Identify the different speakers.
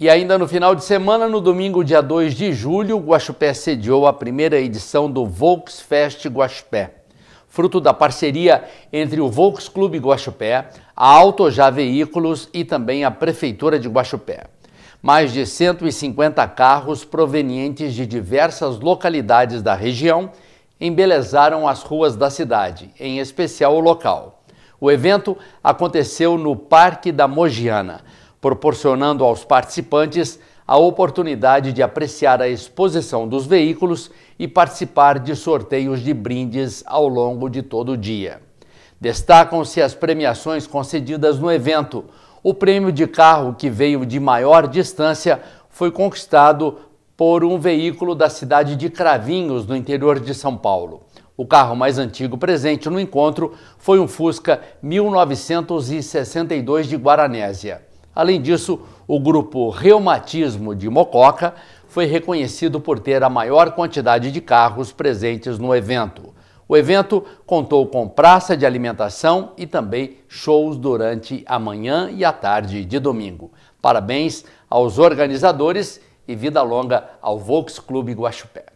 Speaker 1: E ainda no final de semana, no domingo, dia 2 de julho, Guaxupé sediou a primeira edição do Volksfest Guaxupé. Fruto da parceria entre o Volks Clube Guaxupé, a Autojá Veículos e também a Prefeitura de Guaxupé. Mais de 150 carros provenientes de diversas localidades da região embelezaram as ruas da cidade, em especial o local. O evento aconteceu no Parque da Mogiana, proporcionando aos participantes a oportunidade de apreciar a exposição dos veículos e participar de sorteios de brindes ao longo de todo o dia. Destacam-se as premiações concedidas no evento. O prêmio de carro que veio de maior distância foi conquistado por um veículo da cidade de Cravinhos, no interior de São Paulo. O carro mais antigo presente no encontro foi um Fusca 1962 de Guaranésia. Além disso, o grupo Reumatismo de Mococa foi reconhecido por ter a maior quantidade de carros presentes no evento. O evento contou com praça de alimentação e também shows durante a manhã e a tarde de domingo. Parabéns aos organizadores e vida longa ao Volks Clube Guaxupé.